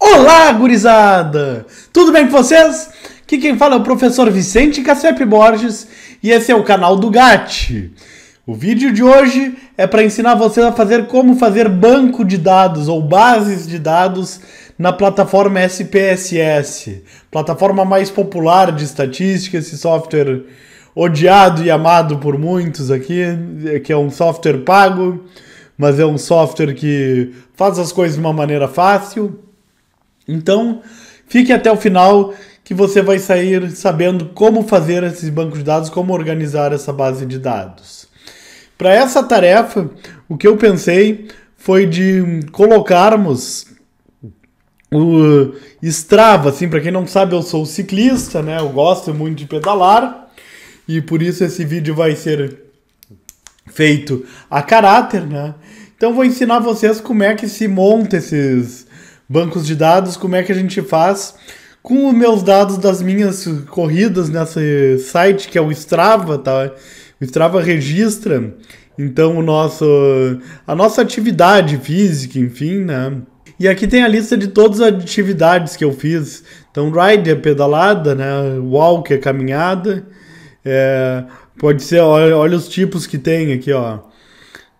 Olá, gurizada! Tudo bem com vocês? Aqui quem fala é o professor Vicente Cassep Borges e esse é o canal do GAT. O vídeo de hoje é para ensinar vocês a fazer como fazer banco de dados ou bases de dados na plataforma SPSS, plataforma mais popular de estatística, esse software odiado e amado por muitos aqui, é que é um software pago, mas é um software que faz as coisas de uma maneira fácil. Então, fique até o final que você vai sair sabendo como fazer esses bancos de dados, como organizar essa base de dados. Para essa tarefa, o que eu pensei foi de colocarmos o eh, Strava, assim, para quem não sabe, eu sou ciclista, né? Eu gosto muito de pedalar e por isso esse vídeo vai ser feito a caráter, né? Então vou ensinar vocês como é que se monta esses bancos de dados, como é que a gente faz com os meus dados das minhas corridas nesse site que é o Strava, tá? O Strava registra então o nosso a nossa atividade física, enfim, né? E aqui tem a lista de todas as atividades que eu fiz. Então ride é pedalada, né? Walk é caminhada. É, pode ser, olha, olha os tipos que tem aqui, ó.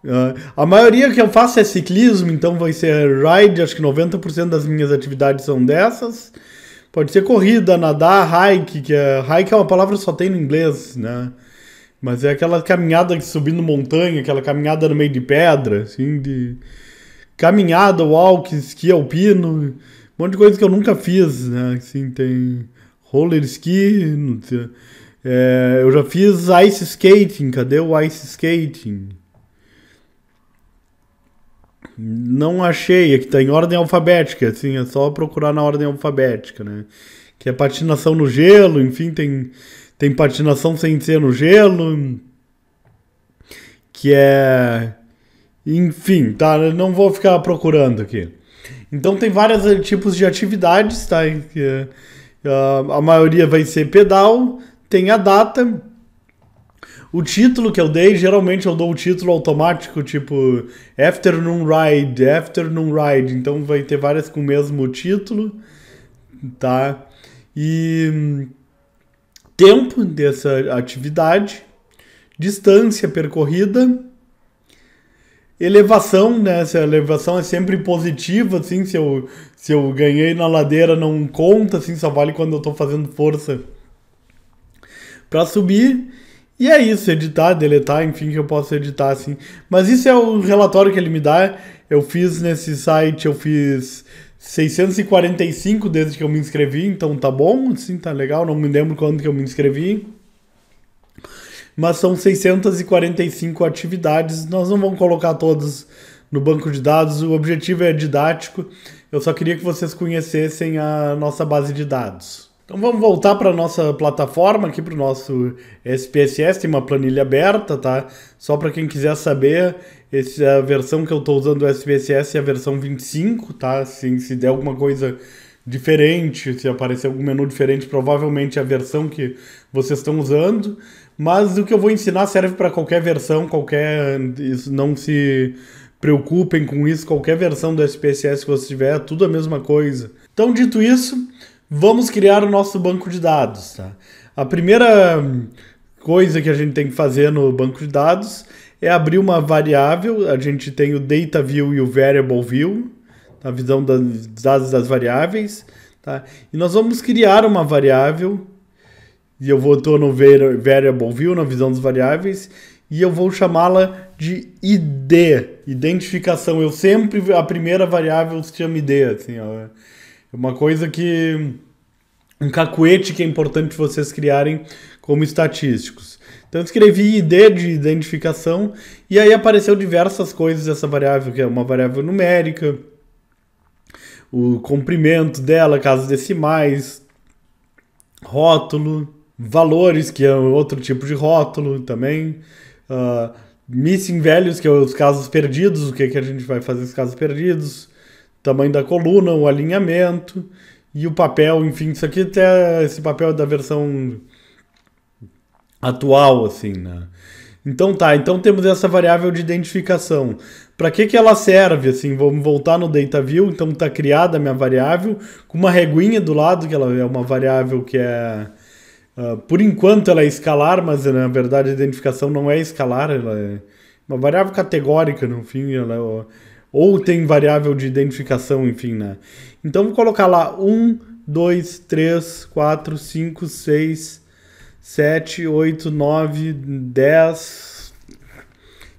Ah, a maioria que eu faço é ciclismo, então vai ser ride, acho que 90% das minhas atividades são dessas. Pode ser corrida, nadar, hike, que é, hike é uma palavra que só tem no inglês, né? Mas é aquela caminhada subindo montanha, aquela caminhada no meio de pedra, assim, de caminhada, walk, esqui alpino, um monte de coisa que eu nunca fiz, né? Assim, tem roller ski, é, eu já fiz ice skating, cadê o ice skating? Não achei, é que tá em ordem alfabética, assim, é só procurar na ordem alfabética, né? Que é patinação no gelo, enfim, tem, tem patinação sem ser no gelo, que é. Enfim, tá? Não vou ficar procurando aqui. Então tem vários eh, tipos de atividades, tá? Eh, a maioria vai ser pedal, tem a data, o título que eu dei, geralmente eu dou o título automático, tipo Afternoon Ride, Afternoon Ride. Então vai ter várias com o mesmo título, tá? E tempo dessa atividade, distância percorrida, elevação, né? Se a elevação é sempre positiva, assim, se eu, se eu ganhei na ladeira não conta, assim, só vale quando eu estou fazendo força para subir e é isso, editar, deletar, enfim, que eu posso editar assim. Mas isso é o relatório que ele me dá. Eu fiz nesse site, eu fiz 645 desde que eu me inscrevi, então tá bom, assim, tá legal, não me lembro quando que eu me inscrevi. Mas são 645 atividades, nós não vamos colocar todas no banco de dados, o objetivo é didático. Eu só queria que vocês conhecessem a nossa base de dados. Então vamos voltar para a nossa plataforma aqui, para o nosso SPSS, tem uma planilha aberta, tá? Só para quem quiser saber, essa é a versão que eu estou usando do SPSS é a versão 25, tá? Assim, se der alguma coisa diferente, se aparecer algum menu diferente, provavelmente é a versão que vocês estão usando. Mas o que eu vou ensinar serve para qualquer versão, qualquer... Isso não se preocupem com isso, qualquer versão do SPSS que você tiver, é tudo a mesma coisa. Então, dito isso... Vamos criar o nosso banco de dados. Tá? A primeira hum, coisa que a gente tem que fazer no banco de dados é abrir uma variável. A gente tem o data view e o variable view, a visão dos dados das variáveis. Tá? E nós vamos criar uma variável e eu vou tô no variable view, na visão das variáveis, e eu vou chamá-la de ID, identificação. Eu sempre a primeira variável se chama ID, assim, ó. Uma coisa que. Um cacuete que é importante vocês criarem como estatísticos. Então escrevi ID de identificação e aí apareceu diversas coisas dessa variável, que é uma variável numérica, o comprimento dela, casos decimais, rótulo, valores, que é outro tipo de rótulo também, uh, missing values, que é os casos perdidos, o que, é que a gente vai fazer os casos perdidos, tamanho da coluna, o alinhamento e o papel, enfim, isso aqui até esse papel é da versão atual, assim, né? Então tá, então temos essa variável de identificação. Para que, que ela serve? Assim, vamos voltar no DataView, então está criada a minha variável, com uma reguinha do lado, que ela é uma variável que é... Uh, por enquanto ela é escalar, mas né, na verdade a identificação não é escalar, ela é uma variável categórica, no fim, ela é ou tem variável de identificação, enfim, né? Então vou colocar lá 1, 2, 3, 4, 5, 6, 7, 8, 9, 10.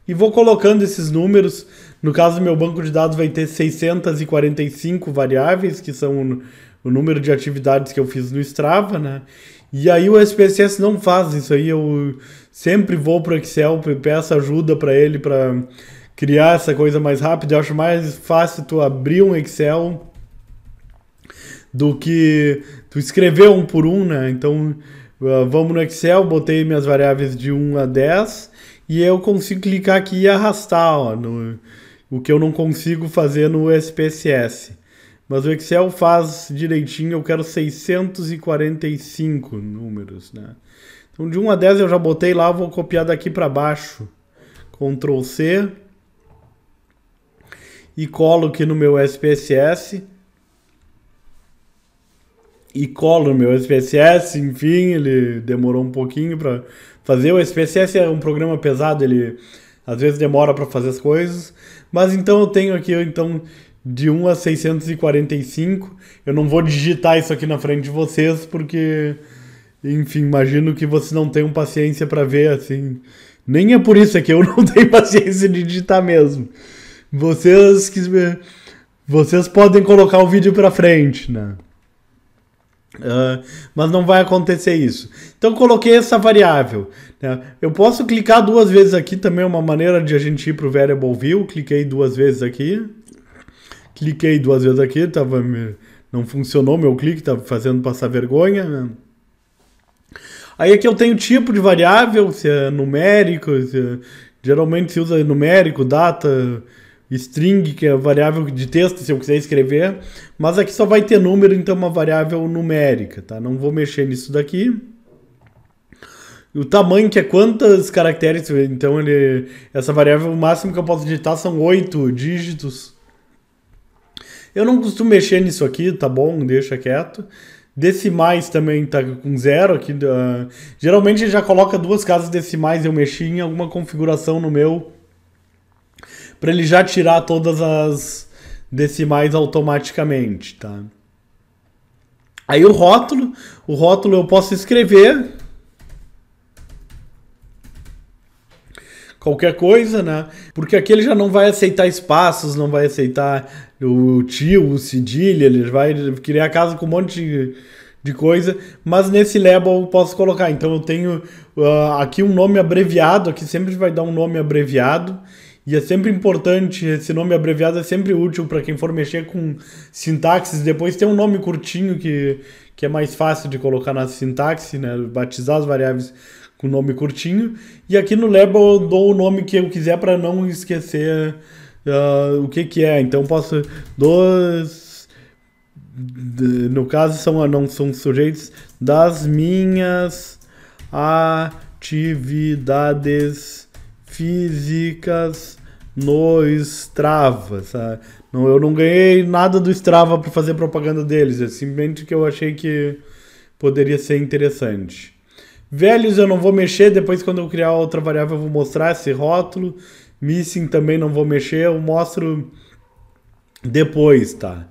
E vou colocando esses números. No caso, do meu banco de dados vai ter 645 variáveis, que são o número de atividades que eu fiz no Strava, né? E aí o SPSS não faz isso aí. Eu sempre vou para o Excel, peço ajuda para ele para criar essa coisa mais rápida. Eu acho mais fácil tu abrir um Excel do que tu escrever um por um, né? Então, ah, vamos no Excel, botei minhas variáveis de 1 a 10 e eu consigo clicar aqui e arrastar, ó, no, o que eu não consigo fazer no SPSS. Mas o Excel faz direitinho, eu quero 645 números, né? Então, de 1 a 10 eu já botei lá, vou copiar daqui para baixo. Ctrl C, e colo aqui no meu SPSS. E colo no meu SPSS, enfim, ele demorou um pouquinho para fazer. O SPSS é um programa pesado, ele às vezes demora para fazer as coisas. Mas então eu tenho aqui então de 1 a 645. Eu não vou digitar isso aqui na frente de vocês porque enfim, imagino que vocês não tenham paciência para ver assim. Nem é por isso é que eu não tenho paciência de digitar mesmo. Vocês que vocês podem colocar o vídeo para frente, né? Uh, mas não vai acontecer isso. Então coloquei essa variável. Né? Eu posso clicar duas vezes aqui também, é uma maneira de a gente ir para o variable view. Cliquei duas vezes aqui. Cliquei duas vezes aqui, tava, não funcionou meu clique, estava tá fazendo passar vergonha. Né? Aí aqui eu tenho tipo de variável, se é numérico, se é, geralmente se usa numérico, data, string, que é variável de texto, se eu quiser escrever, mas aqui só vai ter número, então uma variável numérica, tá? Não vou mexer nisso daqui. O tamanho, que é quantos caracteres, então ele, essa variável, o máximo que eu posso digitar são 8 dígitos. Eu não costumo mexer nisso aqui, tá bom? Deixa quieto. Decimais também tá com zero aqui. Uh, geralmente já coloca duas casas decimais, eu mexi em alguma configuração no meu para ele já tirar todas as decimais automaticamente, tá? Aí o rótulo, o rótulo eu posso escrever qualquer coisa, né? Porque aqui ele já não vai aceitar espaços, não vai aceitar o tio, o cedilha, ele vai criar a casa com um monte de, de, coisa, mas nesse label eu posso colocar. Então eu tenho uh, aqui um nome abreviado, aqui sempre vai dar um nome abreviado, e é sempre importante, esse nome abreviado é sempre útil para quem for mexer com sintaxes. Depois tem um nome curtinho que, que é mais fácil de colocar na sintaxe, né? batizar as variáveis com nome curtinho. E aqui no label eu dou o nome que eu quiser para não esquecer uh, o que, que é. Então posso. Dois, No caso, são, ah, não são sujeitos das minhas atividades físicas no Strava, sabe? Não, eu não ganhei nada do Strava para fazer propaganda deles, é simplesmente que eu achei que poderia ser interessante. Velhos eu não vou mexer, depois quando eu criar outra variável eu vou mostrar esse rótulo. Missing também não vou mexer, eu mostro depois, tá?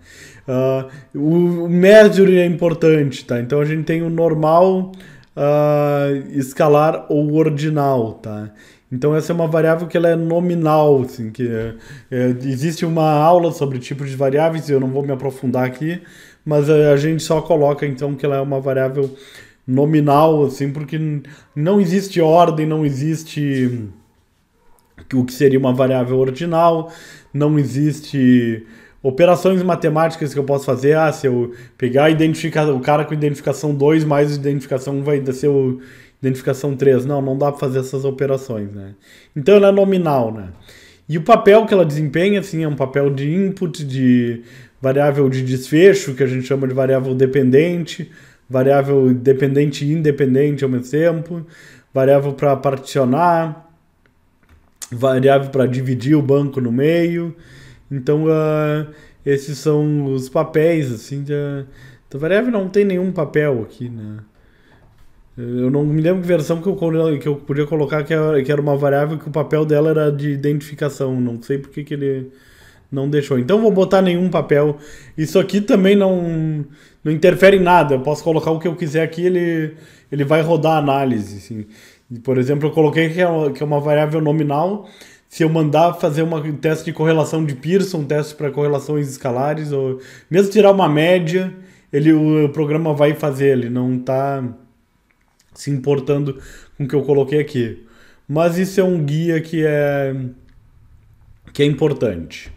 Uh, o, o measure é importante, tá? Então a gente tem o normal, uh, escalar ou ordinal, tá? Então essa é uma variável que ela é nominal, assim, que é, é, existe uma aula sobre tipos de variáveis, e eu não vou me aprofundar aqui, mas é, a gente só coloca então que ela é uma variável nominal, assim, porque não existe ordem, não existe o que seria uma variável ordinal, não existe operações matemáticas que eu posso fazer. Ah, se eu pegar identificar o cara com identificação 2 mais identificação 1 vai ser o Identificação 3, não, não dá para fazer essas operações, né? Então ela é nominal, né? E o papel que ela desempenha, assim, é um papel de input, de variável de desfecho, que a gente chama de variável dependente, variável dependente e independente ao mesmo tempo, variável para particionar, variável para dividir o banco no meio. Então, uh, esses são os papéis, assim, da, da variável não tem nenhum papel aqui, né? Eu não me lembro que versão que eu, que eu podia colocar que era, que era uma variável que o papel dela era de identificação. Não sei porque que ele não deixou. Então vou botar nenhum papel. Isso aqui também não, não interfere em nada. Eu posso colocar o que eu quiser aqui, ele, ele vai rodar a análise. Assim. Por exemplo, eu coloquei que é, uma, que é uma variável nominal. Se eu mandar fazer um teste de correlação de Pearson, um teste para correlações escalares, ou mesmo tirar uma média, ele, o, o programa vai fazer. Ele não está se importando com o que eu coloquei aqui. Mas isso é um guia que é que é importante,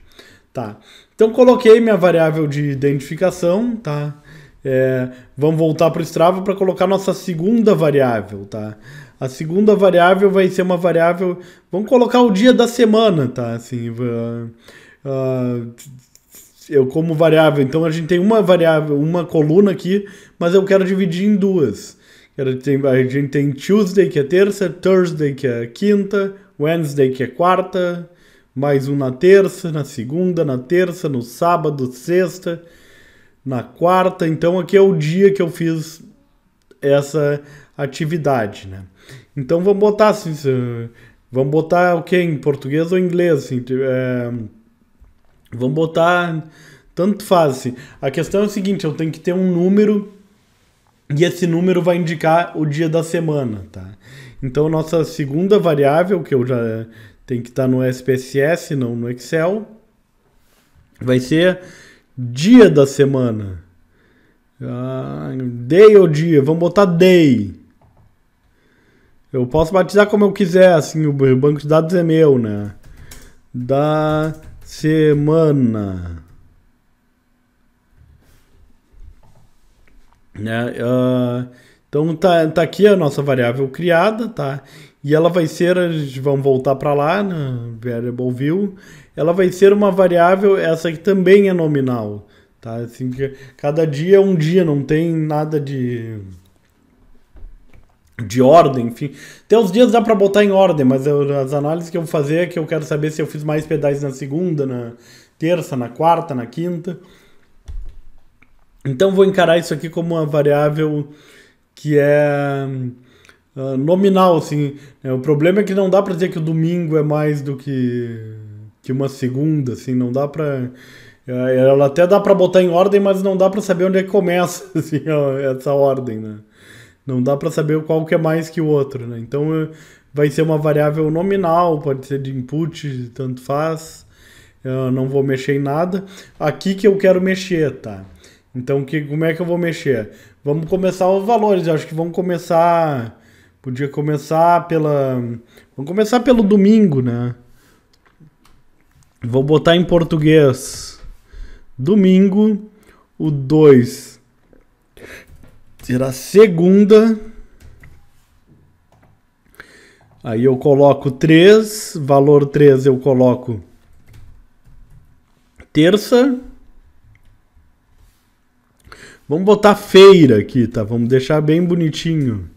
tá? Então coloquei minha variável de identificação, tá? É, vamos voltar para o Strava para colocar nossa segunda variável, tá? A segunda variável vai ser uma variável. Vamos colocar o dia da semana, tá? Assim, uh, uh, eu como variável. Então a gente tem uma variável, uma coluna aqui, mas eu quero dividir em duas a gente tem Tuesday, que é terça, Thursday, que é quinta, Wednesday, que é quarta, mais um na terça, na segunda, na terça, no sábado, sexta, na quarta. Então aqui é o dia que eu fiz essa atividade, né? Então vamos botar assim, vamos botar o okay, que em português ou em inglês, assim, é, vamos botar tanto faz. Assim. A questão é o seguinte, eu tenho que ter um número e esse número vai indicar o dia da semana, tá? Então, nossa segunda variável, que eu já tenho que estar no SPSS, não no Excel, vai ser dia da semana. Ah, day ou dia, vamos botar day. Eu posso batizar como eu quiser, assim, o banco de dados é meu, né? Da semana. Né? Uh, então tá, tá aqui a nossa variável criada, tá? E ela vai ser, vamos voltar para lá, na variable view, ela vai ser uma variável, essa que também é nominal, tá? Assim, cada dia é um dia, não tem nada de de ordem, enfim. Até os dias dá para botar em ordem, mas eu, as análises que eu vou fazer é que eu quero saber se eu fiz mais pedais na segunda, na terça, na quarta, na quinta. Então vou encarar isso aqui como uma variável que é uh, nominal, assim. Né? O problema é que não dá para dizer que o domingo é mais do que que uma segunda, assim, não dá para é, ela até dá para botar em ordem, mas não dá para saber onde é que começa assim, essa ordem, né? Não dá para saber qual que é mais que o outro, né? Então eh, vai ser uma variável nominal, pode ser de input, tanto faz. Eu não vou mexer em nada. Aqui que eu quero mexer, tá? Então, que, como é que eu vou mexer? Vamos começar os valores. Eu acho que vamos começar. Podia começar pela. Vamos começar pelo domingo, né? Vou botar em português. Domingo, o 2 será segunda. Aí eu coloco 3, valor 3 eu coloco terça. Vamos botar feira aqui, tá? Vamos deixar bem bonitinho.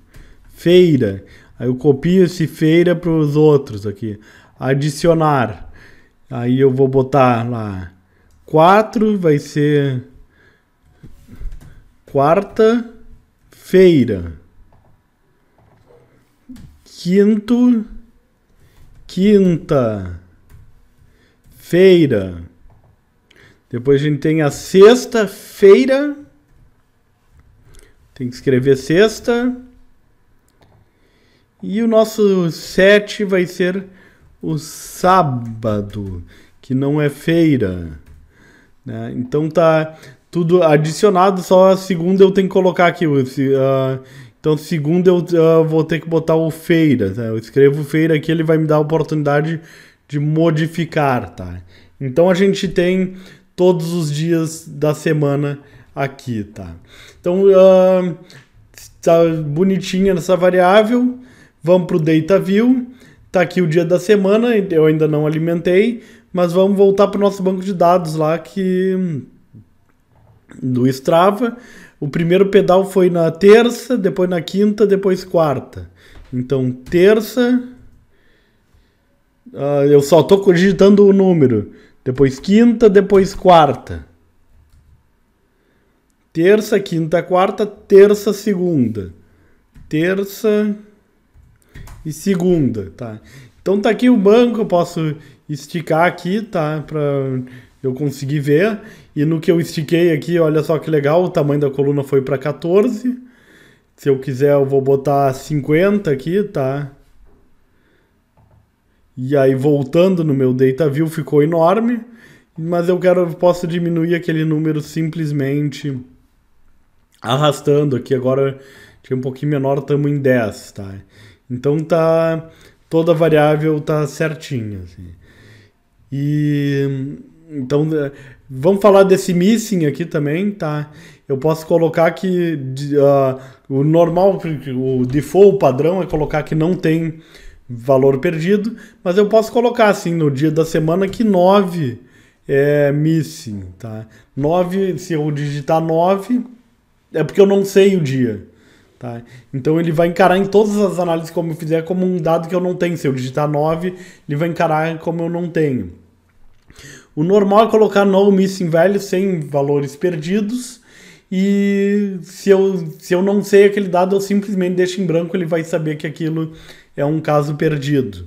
Feira. Aí eu copio esse feira para os outros aqui. Adicionar. Aí eu vou botar lá. 4 vai ser quarta-feira. Quinto, quinta, feira. Depois a gente tem a sexta-feira tem que escrever sexta. E o nosso sete vai ser o sábado, que não é feira. Né? Então tá tudo adicionado, só a segunda eu tenho que colocar aqui. Uh, então segunda eu uh, vou ter que botar o feira. Tá? Eu escrevo feira aqui, ele vai me dar a oportunidade de modificar, tá? Então a gente tem todos os dias da semana aqui, tá? Então, uh, tá bonitinha essa variável. Vamos para o data view. Tá aqui o dia da semana, eu ainda não alimentei, mas vamos voltar para o nosso banco de dados lá que do Strava. O primeiro pedal foi na terça, depois na quinta, depois quarta. Então, terça. Uh, eu só estou digitando o número. Depois quinta, depois quarta. Terça, quinta, quarta, terça, segunda. Terça e segunda, tá? Então tá aqui o banco, eu posso esticar aqui, tá? Pra eu conseguir ver. E no que eu estiquei aqui, olha só que legal, o tamanho da coluna foi para 14. Se eu quiser, eu vou botar 50 aqui, tá? E aí, voltando no meu data view, ficou enorme. Mas eu quero, eu posso diminuir aquele número simplesmente arrastando aqui agora, tinha um pouquinho menor, estamos em 10, tá? Então tá toda variável tá certinha, assim. E então eh, vamos falar desse missing aqui também, tá? Eu posso colocar que uh, o normal, o default, o padrão é colocar que não tem valor perdido, mas eu posso colocar assim no dia da semana que 9 é missing, tá? 9, se eu digitar 9, é porque eu não sei o dia. Tá? Então ele vai encarar em todas as análises que eu fizer como um dado que eu não tenho. Se eu digitar 9, ele vai encarar como eu não tenho. O normal é colocar no missing value sem valores perdidos. E se eu, se eu não sei aquele dado, eu simplesmente deixo em branco, ele vai saber que aquilo é um caso perdido.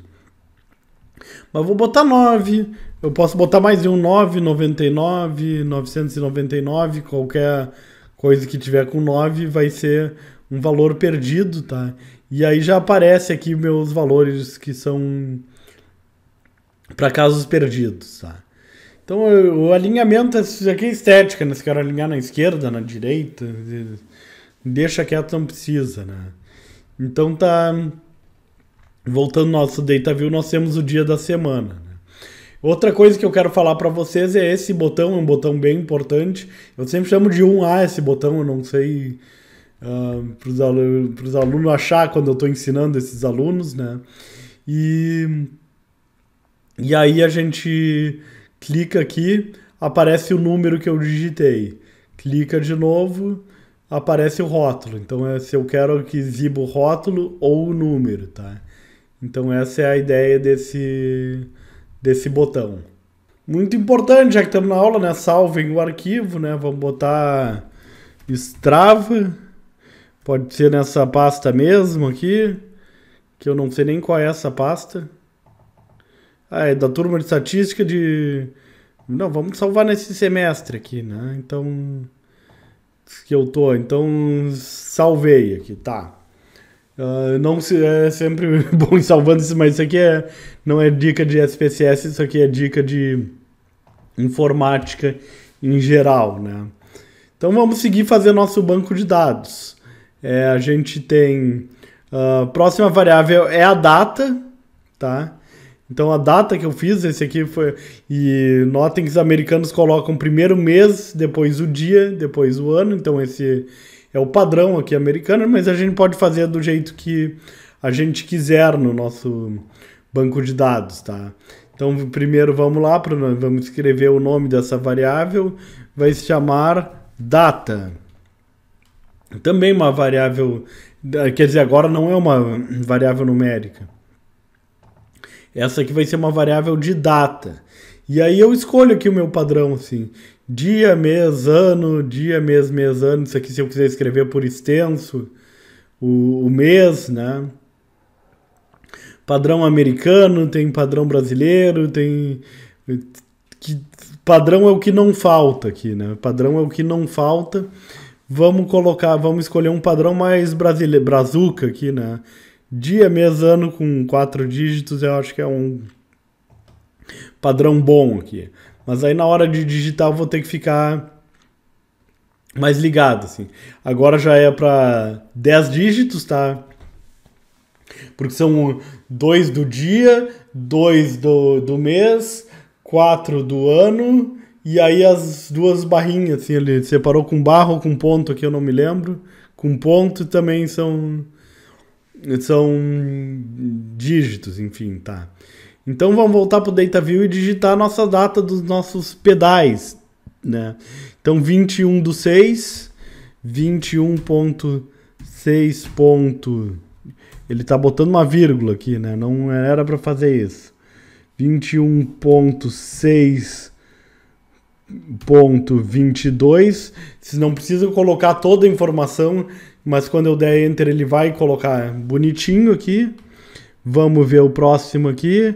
Mas vou botar 9, eu posso botar mais de um 9, 99, 999, qualquer coisa que tiver com 9 vai ser um valor perdido, tá? E aí já aparece aqui meus valores que são para casos perdidos, tá? Então o alinhamento aqui é estética, né? Se alinhar na esquerda, na direita, deixa quieto, não precisa, né? Então tá voltando ao nosso data view, nós temos o dia da semana. Outra coisa que eu quero falar para vocês é esse botão, é um botão bem importante. Eu sempre chamo de 1A esse botão, eu não sei uh, ah, para os alu alunos achar quando eu estou ensinando esses alunos, né? E, e aí a gente clica aqui, aparece o número que eu digitei. Clica de novo, aparece o rótulo. Então é se eu quero que exiba o rótulo ou o número, tá? Então essa é a ideia desse desse botão. Muito importante, já que estamos na aula, né? Salvem o arquivo, né? Vamos botar Strava. Pode ser nessa pasta mesmo aqui, que eu não sei nem qual é essa pasta. Ah, é da turma de estatística de... Não, vamos salvar nesse semestre aqui, né? Então... Que eu tô, então salvei aqui, tá. Uh, não se, é sempre bom salvando isso, mas isso aqui é, não é dica de SPSS, isso aqui é dica de informática em geral, né? Então vamos seguir fazer nosso banco de dados. É, a gente tem a uh, próxima variável é a data, tá? Então a data que eu fiz, esse aqui foi. E notem que os americanos colocam primeiro mês, depois o dia, depois o ano. Então esse é o padrão aqui americano, mas a gente pode fazer do jeito que a gente quiser no nosso banco de dados, tá? Então, primeiro vamos lá, para vamos escrever o nome dessa variável, vai se chamar data. Também uma variável, quer dizer, agora não é uma variável numérica. Essa aqui vai ser uma variável de data. E aí eu escolho aqui o meu padrão, assim. Dia, mês, ano, dia, mês, mês, ano. Isso aqui se eu quiser escrever por extenso, o, o mês, né? Padrão americano, tem padrão brasileiro, tem. Que, padrão é o que não falta aqui, né? Padrão é o que não falta. Vamos colocar, vamos escolher um padrão mais brasileiro, brazuca aqui, né? Dia, mês, ano com quatro dígitos, eu acho que é um padrão bom aqui. Mas aí na hora de digitar eu vou ter que ficar mais ligado, assim. Agora já é para 10 dígitos, tá? Porque são dois do dia, dois do, do mês, quatro do ano, e aí as duas barrinhas, assim, ele separou com barro, com ponto aqui, eu não me lembro. Com ponto também são são dígitos, enfim, tá. Então vamos voltar para o DataView e digitar a nossa data dos nossos pedais. Né? Então 21 do 6, 21.6. Ele está botando uma vírgula aqui, né? não era para fazer isso. 21.6.22, ponto vocês não precisam colocar toda a informação, mas quando eu der enter ele vai colocar bonitinho aqui. Vamos ver o próximo aqui.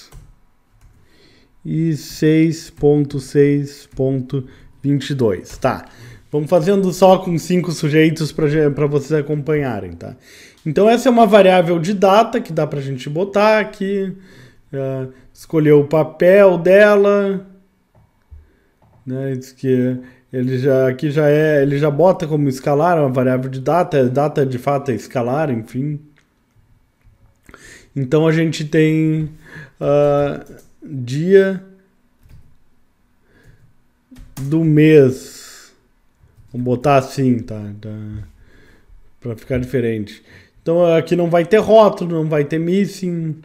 e 6.6.22, tá? Vamos fazendo só com cinco sujeitos para vocês acompanharem, tá? Então essa é uma variável de data que dá para a gente botar aqui, uh, escolher o papel dela, né? Diz que ele já aqui já é, ele já bota como escalar é uma variável de data, é data de fato é escalar, enfim. Então a gente tem uh, dia do mês. Vamos botar assim, tá? tá para ficar diferente. Então aqui não vai ter rótulo, não vai ter missing,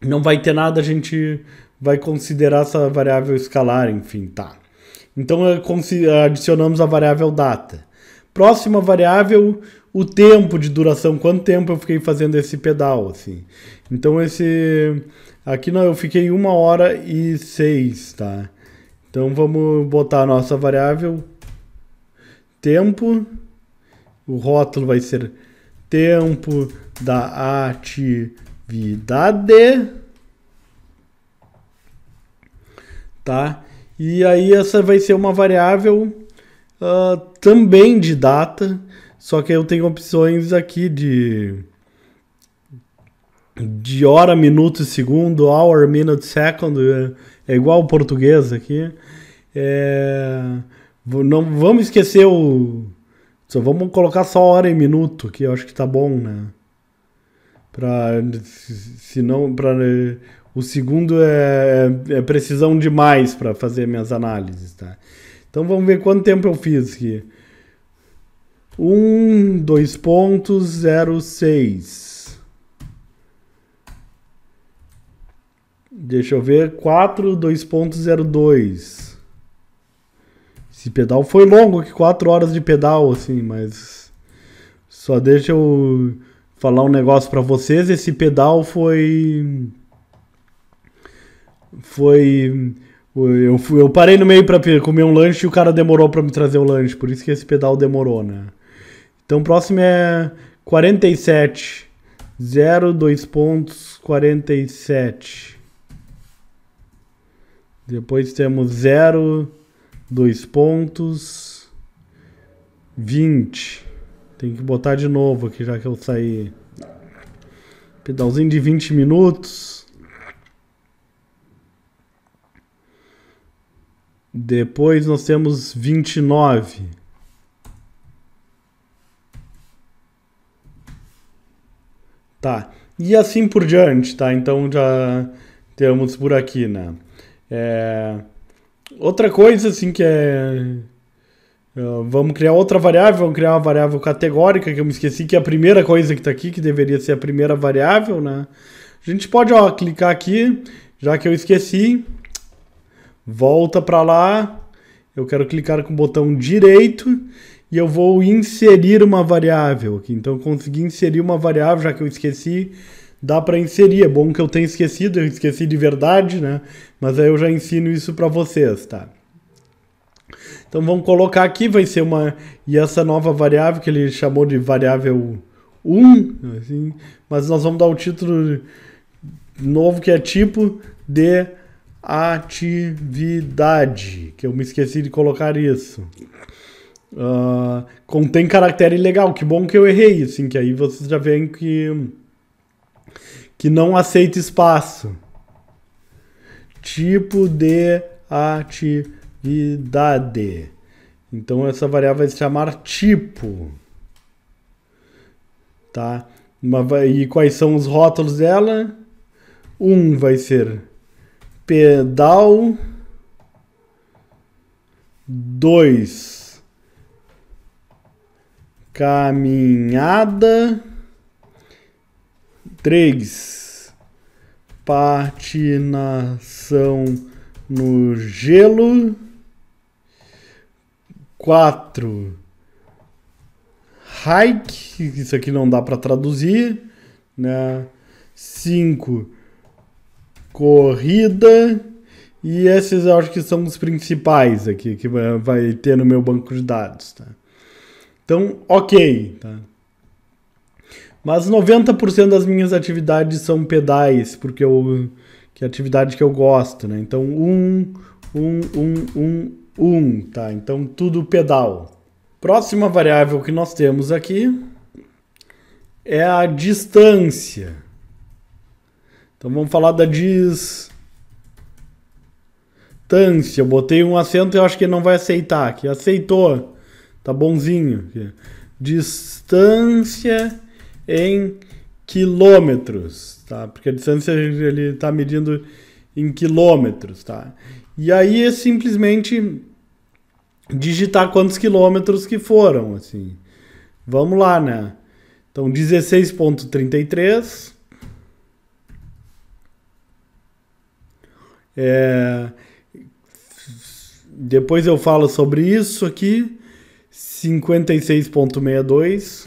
não vai ter nada, a gente vai considerar essa variável escalar, enfim, tá. Então eh, adicionamos a variável data. Próxima variável, o tempo de duração, quanto tempo eu fiquei fazendo esse pedal, assim. Então esse Aqui não, eu fiquei uma hora e seis, tá? Então vamos botar a nossa variável tempo. O rótulo vai ser tempo da atividade. Tá? E aí essa vai ser uma variável uh, também de data, só que eu tenho opções aqui de de hora, minuto e segundo, hour, minute, second, é, é igual o português aqui. É, não vamos esquecer o. Só vamos colocar só hora e minuto, que eu acho que tá bom, né? Pra, se não, pra, né, o segundo é, é, é precisão demais para fazer minhas análises, tá? Então vamos ver quanto tempo eu fiz aqui. 1, um, 2 pontos, 0, 6. Deixa eu ver. 4, 2.02. Esse pedal foi longo, que 4 horas de pedal, assim, mas. Só deixa eu falar um negócio para vocês. Esse pedal foi. Foi. Eu, fui, eu parei no meio para comer um lanche e o cara demorou para me trazer o lanche, por isso que esse pedal demorou, né? Então o próximo é 47. 0, 2 pontos, 47. Depois temos 0, 2 pontos, 20. Tem que botar de novo aqui, já que eu saí. Pedalzinho de 20 minutos. Depois nós temos 29. Tá. E assim por diante, tá? Então já temos por aqui, né? É... Outra coisa, assim, que é, é. Vamos criar outra variável, vamos criar uma variável categórica, que eu me esqueci que é a primeira coisa que está aqui, que deveria ser a primeira variável, né? A gente pode ó, clicar aqui, já que eu esqueci, volta para lá, eu quero clicar com o botão direito e eu vou inserir uma variável aqui. Então, eu consegui inserir uma variável, já que eu esqueci dá para inserir. É bom que eu tenha esquecido, eu esqueci de verdade, né? Mas aí eu já ensino isso para vocês, tá? Então vamos colocar aqui, vai ser uma... E essa nova variável que ele chamou de variável 1, assim, mas nós vamos dar o título novo que é tipo de atividade, que eu me esqueci de colocar isso. Uh, contém caractere ilegal que bom que eu errei, assim, que aí vocês já veem que que não aceita espaço. Tipo de atividade. Então essa variável vai se chamar tipo. Tá? E quais são os rótulos dela? Um vai ser pedal. Dois. Caminhada. 3. Patinação no gelo. 4. Hike, isso aqui não dá para traduzir, né? 5. Corrida. E esses eu acho que são os principais aqui que vai ter no meu banco de dados, tá? Então, ok, tá? Mas 90% das minhas atividades são pedais, porque eu que é atividade que eu gosto, né? Então, um, um, um, um, um, tá? Então, tudo pedal. Próxima variável que nós temos aqui é a distância. Então, vamos falar da distância. Eu botei um acento e eu acho que ele não vai aceitar. Que aceitou. Tá bonzinho. Distância em quilômetros, tá? Porque a distância ele está medindo em quilômetros, tá? E aí é simplesmente digitar quantos quilômetros que foram, assim. Vamos lá, né? Então 16.33 é... depois eu falo sobre isso aqui. 56.62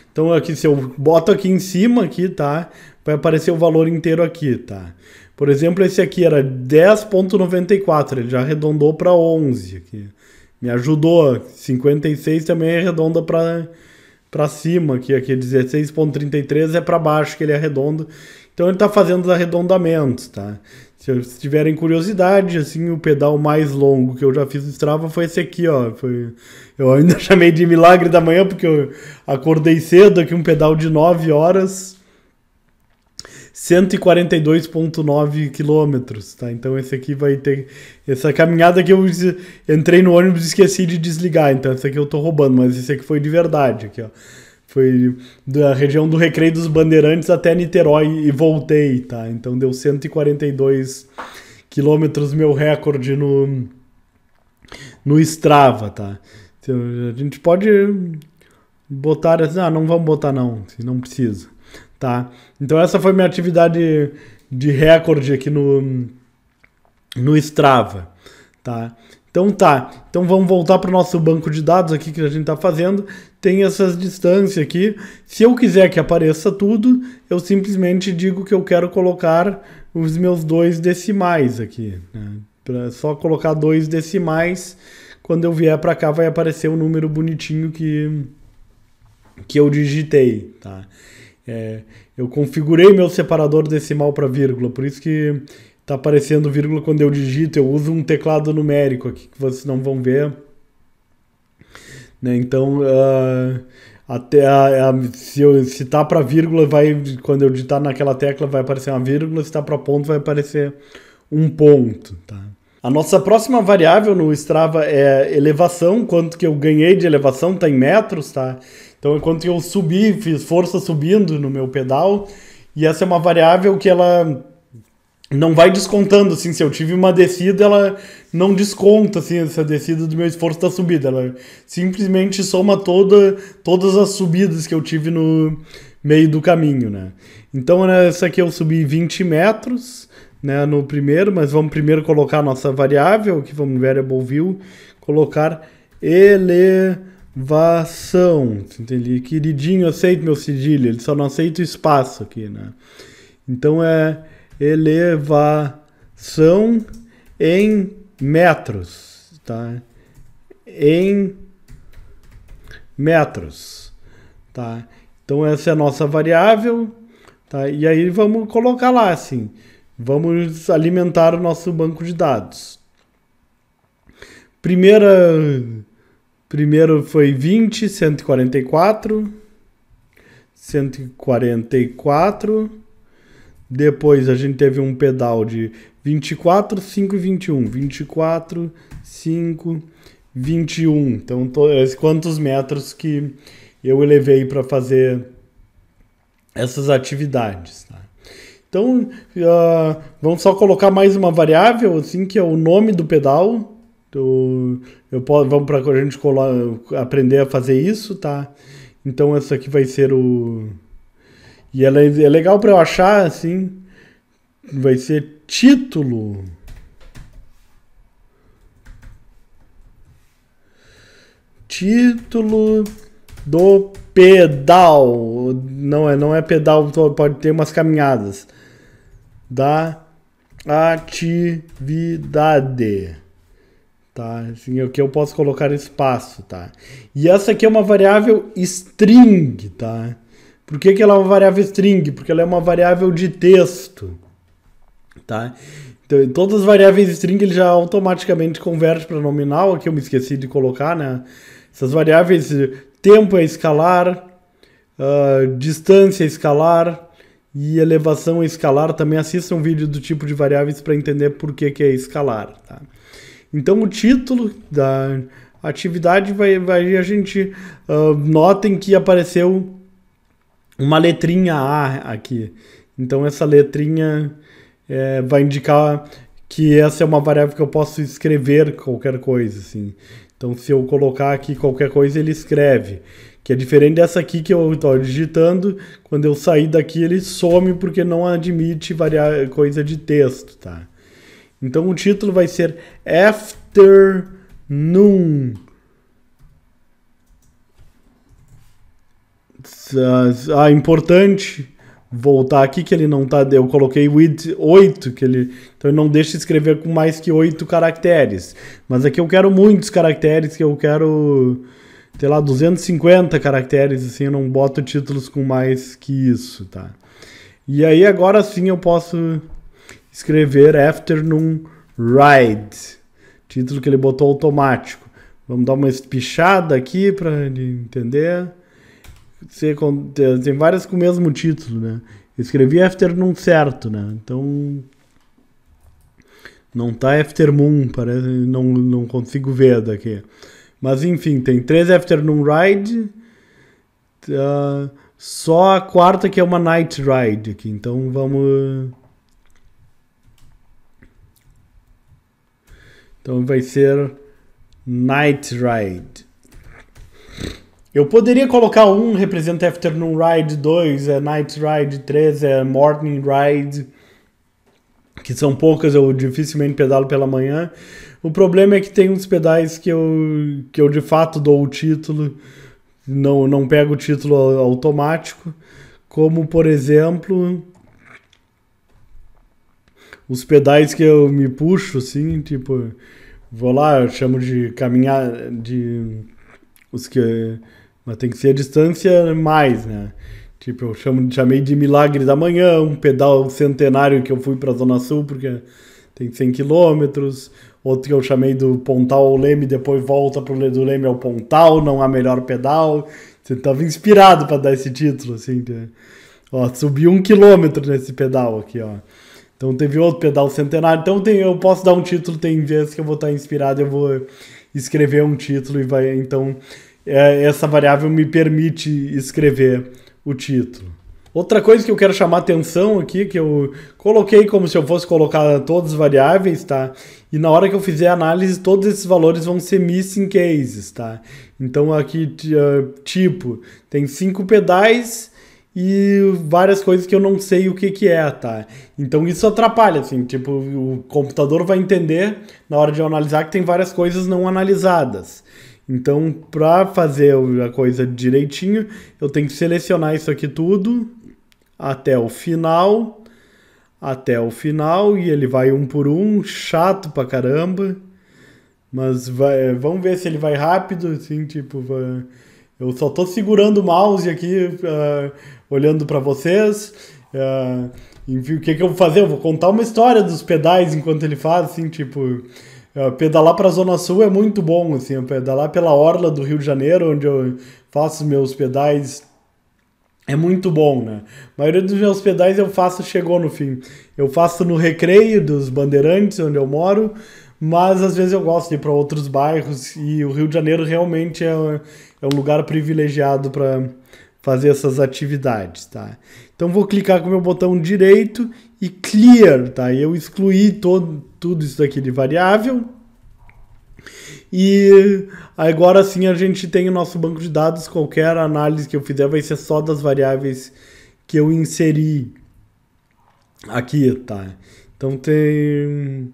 Então aqui se eu boto aqui em cima aqui, tá? Vai aparecer o valor inteiro aqui, tá? Por exemplo, esse aqui era 10.94, ele já arredondou para 11 aqui. Me ajudou. 56 também arredonda para para cima aqui, aqui 16.33 é para baixo que ele arredonda. Então ele está fazendo os arredondamentos, tá? Se tiverem curiosidade, assim, o pedal mais longo que eu já fiz no Strava foi esse aqui, ó. Foi, eu ainda chamei de milagre da manhã, porque eu acordei cedo aqui, um pedal de 9 horas, 142,9 quilômetros, tá? Então esse aqui vai ter... Essa caminhada que eu entrei no ônibus e esqueci de desligar, então esse aqui eu tô roubando, mas esse aqui foi de verdade, aqui, ó. Foi da região do Recreio dos Bandeirantes até Niterói e voltei, tá? Então deu 142 quilômetros, meu recorde no, no Strava, tá? Então, a gente pode botar assim, ah, não vamos botar não, não precisa, tá? Então essa foi minha atividade de recorde aqui no, no Strava, tá? Então tá, então vamos voltar para o nosso banco de dados aqui que a gente está fazendo. Tem essas distâncias aqui. Se eu quiser que apareça tudo, eu simplesmente digo que eu quero colocar os meus dois decimais aqui. Né? Pra só colocar dois decimais, quando eu vier para cá vai aparecer o um número bonitinho que, que eu digitei. Tá? É, eu configurei meu separador decimal para vírgula, por isso que tá aparecendo vírgula quando eu digito, eu uso um teclado numérico aqui que vocês não vão ver. Né? Então, uh, até a, a, se, eu, se tá para vírgula, vai quando eu digitar naquela tecla vai aparecer uma vírgula, se tá para ponto vai aparecer um ponto, tá? A nossa próxima variável no Strava é elevação, quanto que eu ganhei de elevação, Está em metros, tá? Então é quanto que eu subi, fiz força subindo no meu pedal, e essa é uma variável que ela não vai descontando, assim, se eu tive uma descida, ela não desconta, assim, essa descida do meu esforço da subida, ela simplesmente soma toda, todas as subidas que eu tive no meio do caminho, né. Então, nessa aqui eu subi 20 metros, né, no primeiro, mas vamos primeiro colocar a nossa variável, que vamos ver é view, colocar elevação, entendi? Queridinho, aceita meu sigilo, ele só não aceita o espaço aqui, né. Então, é elevação em metros, tá? Em metros, tá? Então essa é a nossa variável, tá? E aí vamos colocar lá assim, vamos alimentar o nosso banco de dados. Primeira primeiro foi 20, 144, 144 depois a gente teve um pedal de 24, 5 e 21. 24, 5, 21. Então, quantos metros que eu elevei para fazer essas atividades. Tá? Então, uh, vamos só colocar mais uma variável, assim, que é o nome do pedal. Do, eu posso, vamos para a gente aprender a fazer isso, tá? Então, essa aqui vai ser o e ela é, é legal para eu achar, assim. Vai ser título. Título do pedal. Não é, não é pedal, pode ter umas caminhadas. Da atividade. Tá? Assim, é o que eu posso colocar espaço, tá? E essa aqui é uma variável string, tá? Por que, que ela é uma variável string? Porque ela é uma variável de texto. Tá? Então, todas as variáveis string ele já automaticamente converte para nominal. Aqui eu me esqueci de colocar, né? Essas variáveis tempo é escalar, uh, distância é escalar e elevação é escalar. Também assista um vídeo do tipo de variáveis para entender por que, que é escalar. Tá? Então o título da atividade vai, vai a gente uh, ah, notem que apareceu uma letrinha A aqui. Então essa letrinha é, vai indicar que essa é uma variável que eu posso escrever qualquer coisa, assim. Então se eu colocar aqui qualquer coisa, ele escreve. Que é diferente dessa aqui que eu estou digitando, quando eu sair daqui ele some porque não admite variar coisa de texto, tá? Então o título vai ser Afternoon Ah, importante voltar aqui que ele não tá. Eu coloquei with 8, que ele. Então ele não deixa escrever com mais que 8 caracteres. Mas aqui eu quero muitos caracteres, que eu quero. Sei lá, 250 caracteres, assim, eu não boto títulos com mais que isso, tá? E aí agora sim eu posso escrever Afternoon Ride. Título que ele botou automático. Vamos dar uma espichada aqui para entender tem várias com o mesmo título, né? Eu escrevi Afternoon certo, né? Então não tá Afternoon, parece, não, não consigo ver daqui. Mas enfim, tem três Afternoon Ride, uh, só a quarta que é uma Night Ride aqui. Então vamos Então vai ser Night Ride. Eu poderia colocar um representa Afternoon Ride, dois é Night Ride, três é Morning Ride, que são poucas, eu dificilmente pedalo pela manhã. O problema é que tem uns pedais que eu, que eu de fato dou o título, não, não pego o título automático, como por exemplo os pedais que eu me puxo, assim, tipo, vou lá, eu chamo de caminhar, de os que mas tem que ser a distância mais, né? Tipo, eu chamo, chamei de milagre da manhã, um pedal centenário que eu fui a Zona Sul, porque tem 100 quilômetros. Outro que eu chamei do Pontal ao Leme, depois volta pro do Leme ao Pontal, não há melhor pedal. Você tava inspirado para dar esse título, assim. Né? Ó, subi um quilômetro nesse pedal aqui, ó. Então teve outro pedal centenário. Então tem, eu posso dar um título, tem vezes que eu vou estar inspirado, eu vou escrever um título e vai. Então é, essa variável me permite escrever o título. Outra coisa que eu quero chamar atenção aqui, que eu coloquei como se eu fosse colocar todas as variáveis, tá? E na hora que eu fizer a análise, todos esses valores vão ser missing cases, tá? Então aqui, ah, tipo, tem cinco pedais e várias coisas que eu não sei o que que é, tá? Então isso atrapalha, assim, tipo, o computador vai entender na hora de eu analisar que tem várias coisas não analisadas. Então, para fazer a coisa direitinho, eu tenho que selecionar isso aqui tudo até o final, até o final, e ele vai um por um, chato pra caramba. Mas vai, é, vamos ver se ele vai rápido, assim, tipo, vai... eu só tô segurando o mouse aqui, uh, olhando para vocês. Uh, ah, enfim, o que, que eu vou fazer? Eu vou contar uma história dos pedais enquanto ele faz, assim, tipo... É, pedalar para a Zona Sul é muito bom, assim, pedalar pela orla do Rio de Janeiro, onde eu faço meus pedais, é muito bom, né? A maioria dos meus pedais eu faço chegou no fim. Eu faço no Recreio dos Bandeirantes, onde eu moro, mas às vezes eu gosto de ir para outros bairros e o Rio de Janeiro realmente é, é um lugar privilegiado para fazer essas atividades, tá? Então vou clicar com o meu botão direito e clear, tá? Eu excluí todo tudo isso daqui de variável. E agora sim a gente tem o nosso banco de dados. Qualquer análise que eu fizer vai ser só das variáveis que eu inseri aqui, tá? Então tem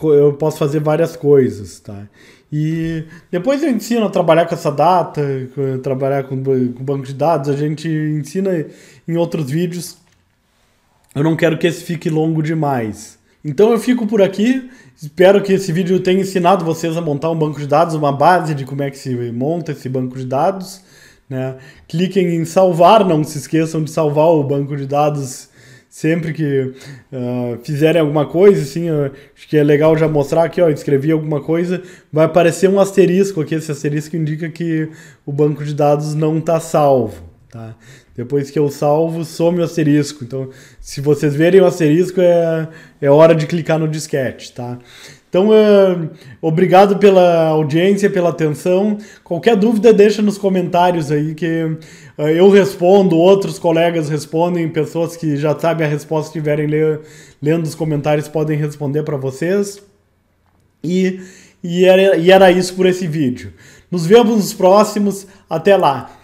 eu posso fazer várias coisas, tá? E depois eu ensino a trabalhar com essa data, trabalhar com, com banco de dados, a gente ensina em outros vídeos. Eu não quero que esse fique longo demais. Então eu fico por aqui. Espero que esse vídeo tenha ensinado vocês a montar um banco de dados, uma base de como é que se monta esse banco de dados. Né? Cliquem em salvar, não se esqueçam de salvar o banco de dados sempre que uh, fizerem alguma coisa, assim, acho que é legal já mostrar aqui, ó, escrevi alguma coisa, vai aparecer um asterisco aqui, esse asterisco indica que o banco de dados não está salvo, tá? Depois que eu salvo, some o asterisco. Então, se vocês verem o asterisco, é, é hora de clicar no disquete, tá? Então, eh, obrigado pela audiência, pela atenção. Qualquer dúvida, deixa nos comentários aí que eh, eu respondo, outros colegas respondem, pessoas que já sabem a resposta estiverem le lendo os comentários podem responder para vocês. E, e, era, e era isso por esse vídeo. Nos vemos nos próximos. Até lá!